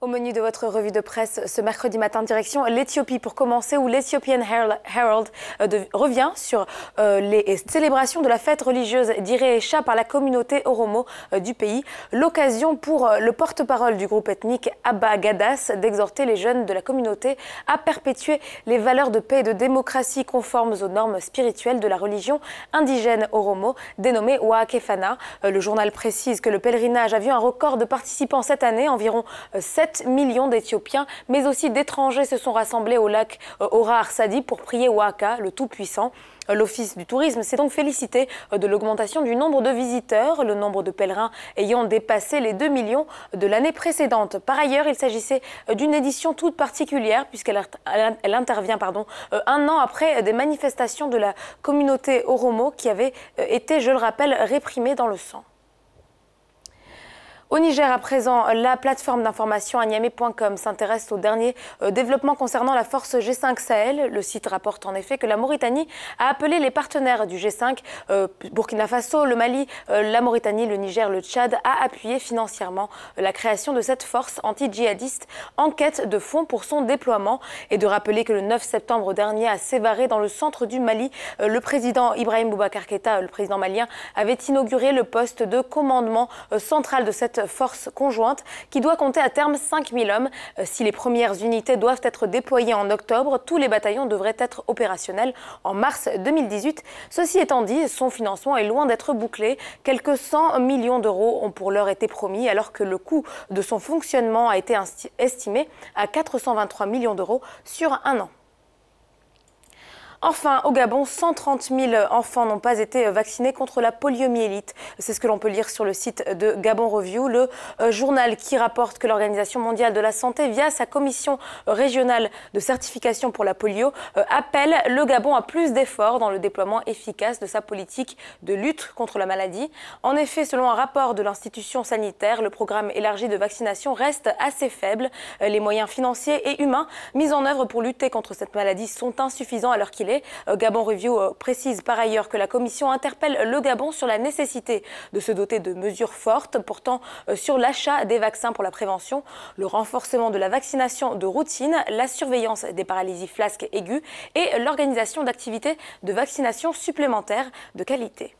Au menu de votre revue de presse ce mercredi matin, direction l'Éthiopie pour commencer, où l'Ethiopian Herald euh, revient sur euh, les célébrations de la fête religieuse d'Iréécha par la communauté Oromo euh, du pays. L'occasion pour le porte-parole du groupe ethnique Abba Gadas d'exhorter les jeunes de la communauté à perpétuer les valeurs de paix et de démocratie conformes aux normes spirituelles de la religion indigène Oromo, dénommée Waakefana. le journal précise que le pèlerinage a vu un record de participants cette année, environ 7 7 millions d'Éthiopiens, mais aussi d'étrangers se sont rassemblés au lac euh, Ora Arsadi pour prier Waka, le Tout-Puissant. Euh, L'Office du tourisme s'est donc félicité euh, de l'augmentation du nombre de visiteurs, le nombre de pèlerins ayant dépassé les 2 millions de l'année précédente. Par ailleurs, il s'agissait d'une édition toute particulière puisqu'elle intervient un an après des manifestations de la communauté oromo qui avait été, je le rappelle, réprimée dans le sang. Au Niger, à présent, la plateforme d'information Anyame.com s'intéresse au dernier euh, développement concernant la force G5 Sahel. Le site rapporte en effet que la Mauritanie a appelé les partenaires du G5, euh, Burkina Faso, le Mali, euh, la Mauritanie, le Niger, le Tchad, à appuyer financièrement la création de cette force anti-djihadiste en quête de fonds pour son déploiement. Et de rappeler que le 9 septembre dernier, à Sévaré, dans le centre du Mali, le président Ibrahim Boubacar Keïta, le président malien, avait inauguré le poste de commandement central de cette force conjointe qui doit compter à terme 5000 hommes. Euh, si les premières unités doivent être déployées en octobre, tous les bataillons devraient être opérationnels en mars 2018. Ceci étant dit, son financement est loin d'être bouclé. Quelques 100 millions d'euros ont pour l'heure été promis alors que le coût de son fonctionnement a été estimé à 423 millions d'euros sur un an. Enfin, au Gabon, 130 000 enfants n'ont pas été vaccinés contre la poliomyélite. C'est ce que l'on peut lire sur le site de Gabon Review, le euh, journal qui rapporte que l'Organisation mondiale de la santé, via sa commission régionale de certification pour la polio, euh, appelle le Gabon à plus d'efforts dans le déploiement efficace de sa politique de lutte contre la maladie. En effet, selon un rapport de l'institution sanitaire, le programme élargi de vaccination reste assez faible. Les moyens financiers et humains mis en œuvre pour lutter contre cette maladie sont insuffisants alors qu'il euh, Gabon Review euh, précise par ailleurs que la Commission interpelle le Gabon sur la nécessité de se doter de mesures fortes portant euh, sur l'achat des vaccins pour la prévention, le renforcement de la vaccination de routine, la surveillance des paralysies flasques aiguës et l'organisation d'activités de vaccination supplémentaires de qualité.